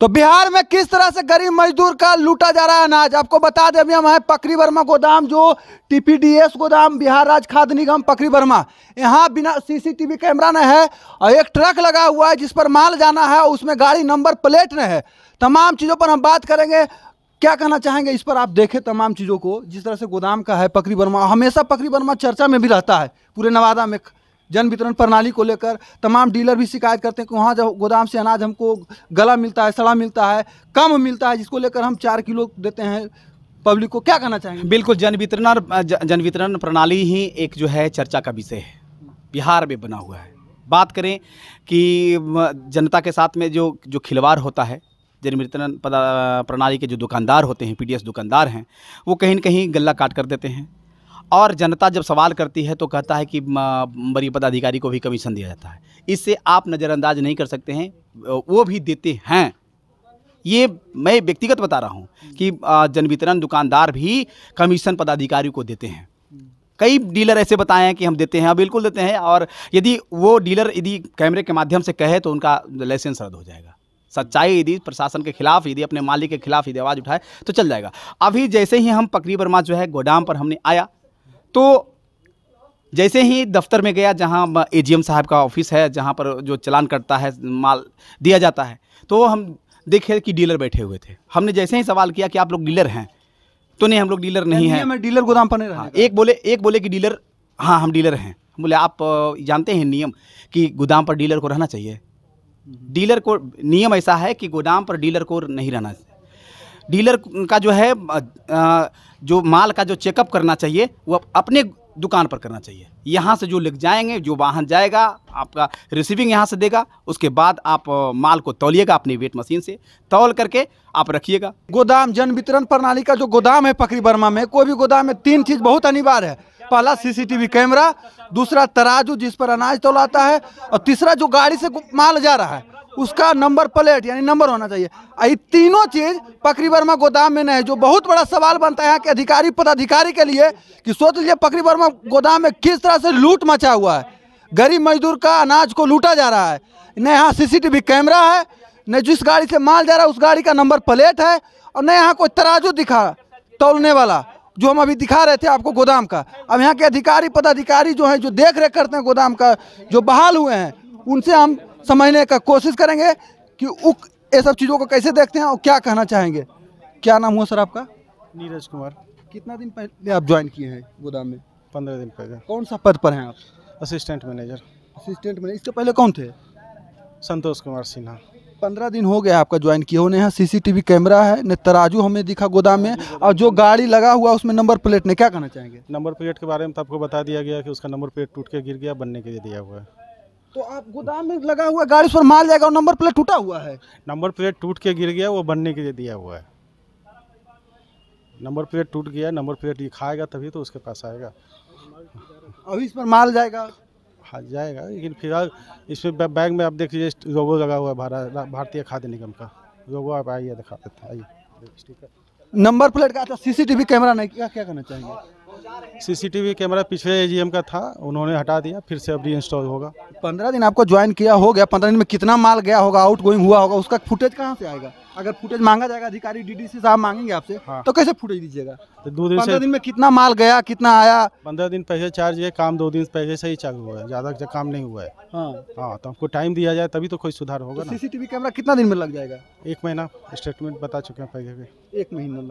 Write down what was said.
तो बिहार में किस तरह से गरीब मजदूर का लूटा जा रहा है अनाज आपको बता दें अभी हम हैं पकड़ी वर्मा गोदाम जो टीपीडीएस गोदाम बिहार राज्य खाद्य निगम पकड़ी वर्मा यहाँ बिना सीसीटीवी कैमरा न है और एक ट्रक लगा हुआ है जिस पर माल जाना है उसमें गाड़ी नंबर प्लेट न है तमाम चीज़ों पर हम बात करेंगे क्या कहना चाहेंगे इस पर आप देखें तमाम चीज़ों को जिस तरह से गोदाम का है पकड़ी वर्मा हमेशा पकड़ी वर्मा चर्चा में भी रहता है पूरे नवादा में जन वितरण प्रणाली को लेकर तमाम डीलर भी शिकायत करते हैं कि वहाँ जब गोदाम से अनाज हमको गला मिलता है सड़ा मिलता है कम मिलता है जिसको लेकर हम चार किलो देते हैं पब्लिक को क्या कहना चाहेंगे बिल्कुल जन वितरण जन वितरण प्रणाली ही एक जो है चर्चा का विषय है बिहार में बना हुआ है बात करें कि जनता के साथ में जो जो खिलवाड़ होता है जन वितरण प्रणाली के जो दुकानदार होते हैं पीडीएस दुकानदार हैं वो कहीं ना कहीं गला काट कर देते हैं और जनता जब सवाल करती है तो कहता है कि बड़ी पदाधिकारी को भी कमीशन दिया जाता है इससे आप नज़रअंदाज नहीं कर सकते हैं वो भी देते हैं ये मैं व्यक्तिगत बता रहा हूँ कि जन वितरण दुकानदार भी कमीशन पदाधिकारी को देते हैं कई डीलर ऐसे बताए हैं कि हम देते हैं हाँ, बिल्कुल देते हैं और यदि वो डीलर यदि कैमरे के माध्यम से कहे तो उनका लाइसेंस रद्द हो जाएगा सच्चाई यदि प्रशासन के खिलाफ यदि अपने मालिक के खिलाफ यदि आवाज़ उठाए तो चल जाएगा अभी जैसे ही हम पकड़ी वर्मा जो है गोदाम पर हमने आया तो जैसे ही दफ्तर में गया जहाँ ए साहब का ऑफिस है जहाँ पर जो चलान करता है माल दिया जाता है तो हम देखे कि डीलर बैठे हुए थे हमने जैसे ही सवाल किया कि आप लोग डीलर हैं तो नहीं हम लोग डीलर नहीं, नहीं है मैं डीलर गोदाम पर नहीं हाँ, एक बोले एक बोले कि डीलर हाँ हम डीलर हैं बोले आप जानते हैं नियम कि गोदाम पर डीलर को रहना चाहिए हम्म। डीलर को नियम ऐसा है कि गोदाम पर डीलर को नहीं रहना डीलर का जो है जो माल का जो चेकअप करना चाहिए वो अपने दुकान पर करना चाहिए यहाँ से जो लिख जाएंगे जो वाहन जाएगा आपका रिसीविंग यहाँ से देगा उसके बाद आप माल को तौलिएगा अपनी वेट मशीन से तौल करके आप रखिएगा गोदाम जन वितरण प्रणाली का जो गोदाम है पकड़ी वर्मा में कोई भी गोदाम में तीन चीज़ बहुत अनिवार्य है पहला सीसीटीवी कैमरा दूसरा तराजू जिस पर अनाज तोलाता है और तीसरा जो गाड़ी से माल जा रहा है उसका नंबर प्लेट यानी नंबर होना चाहिए ये तीनों चीज़ पकड़ी वर्मा गोदाम में नहीं है जो बहुत बड़ा सवाल बनता है यहाँ के अधिकारी पदाधिकारी के लिए कि सोच लीजिए पकड़ी वर्मा गोदाम में किस तरह से लूट मचा हुआ है गरीब मजदूर का अनाज को लूटा जा रहा है न यहाँ सीसीटीवी कैमरा है न जिस गाड़ी से माल जा रहा है उस गाड़ी का नंबर प्लेट है और न यहाँ कोई तराजू दिखा तोलने वाला जो हम अभी दिखा रहे थे आपको गोदाम का अब यहाँ के अधिकारी पदाधिकारी जो हैं जो देख रेख करते हैं गोदाम का जो बहाल हुए हैं उनसे हम समझने का कोशिश करेंगे कि उक ये सब चीज़ों को कैसे देखते हैं और क्या कहना चाहेंगे क्या नाम हुआ सर आपका नीरज कुमार कितना दिन पहले आप ज्वाइन किए हैं गोदाम में पंद्रह दिन पहले कौन सा पद पर हैं आप असिस्टेंट मैनेजर असिस्टेंट मैनेजर इससे पहले कौन थे संतोष कुमार सिन्हा पंद्रह दिन हो गया आपका ज्वाइन किए होने यहाँ सीसीटीवी कैमरा है न तराजू हमें दिखा गोदाम में और जो गाड़ी लगा हुआ उसमें नंबर प्लेट ने क्या कहना चाहेंगे नंबर प्लेट के बारे में तो आपको बता दिया गया कि उसका नंबर प्लेट टूट के गिर गया बनने के लिए दिया हुआ है तो आप गोदाम में लगा हुआ गाड़ी पर माल जाएगा और नंबर प्लेट टूटा हुआ है नंबर प्लेट टूट के गिर गया वो बनने के लिए दिया हुआ है नंबर प्लेट टूट गया नंबर प्लेट ये खाएगा तभी तो उसके पास आएगा अभी इस पर माल जाएगा हाँ जाएगा लेकिन फिलहाल इसमें बैग में आप देख लीजिए लोगो लगा हुआ है भारतीय खाद्य निगम का लोगो आप आइए दिखा देते हैं आइए नंबर प्लेट का अच्छा सीसीटीवी कैमरा नहीं क्या क्या करना चाहिए सीसीटीवी कैमरा पिछले एजीएम का था उन्होंने हटा दिया फिर से अब री इंस्टॉल होगा पंद्रह दिन आपको ज्वाइन किया हो गया पंद्रह दिन में कितना माल गया होगा आउट गोइंग हुआ होगा उसका फुटेज कहाँ से आएगा अगर फुटेज मांगा जाएगा अधिकारी डीडीसी साहब मांगेंगे आपसे हाँ। तो कैसे फुटेज दीजिएगा तो दो दिन दिन में कितना माल गया कितना आया पंद्रह दिन पहले चार्ज है काम दो दिन पहले से ही चालू हुआ है ज्यादा काम नहीं हुआ है हाँ हाँ तो हमको टाइम दिया जाए तभी तो कोई सुधार होगा सीसीटीवी तो कैमरा कितना दिन में लग जाएगा एक महीना स्टेटमेंट बता चुके हैं पहले एक महीना